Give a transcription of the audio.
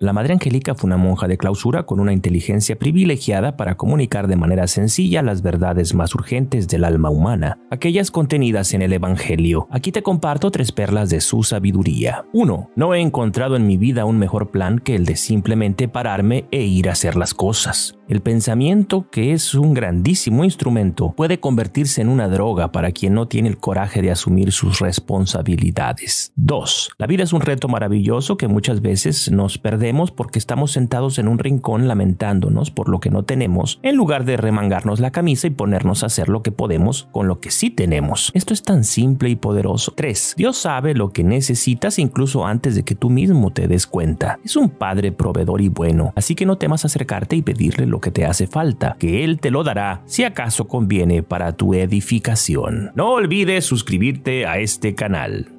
La Madre Angélica fue una monja de clausura con una inteligencia privilegiada para comunicar de manera sencilla las verdades más urgentes del alma humana, aquellas contenidas en el Evangelio. Aquí te comparto tres perlas de su sabiduría. 1. No he encontrado en mi vida un mejor plan que el de simplemente pararme e ir a hacer las cosas. El pensamiento, que es un grandísimo instrumento, puede convertirse en una droga para quien no tiene el coraje de asumir sus responsabilidades. 2. La vida es un reto maravilloso que muchas veces nos perdemos porque estamos sentados en un rincón lamentándonos por lo que no tenemos, en lugar de remangarnos la camisa y ponernos a hacer lo que podemos con lo que sí tenemos. Esto es tan simple y poderoso. 3. Dios sabe lo que necesitas incluso antes de que tú mismo te des cuenta. Es un Padre proveedor y bueno, así que no temas acercarte y pedirle lo que te hace falta, que Él te lo dará si acaso conviene para tu edificación. No olvides suscribirte a este canal.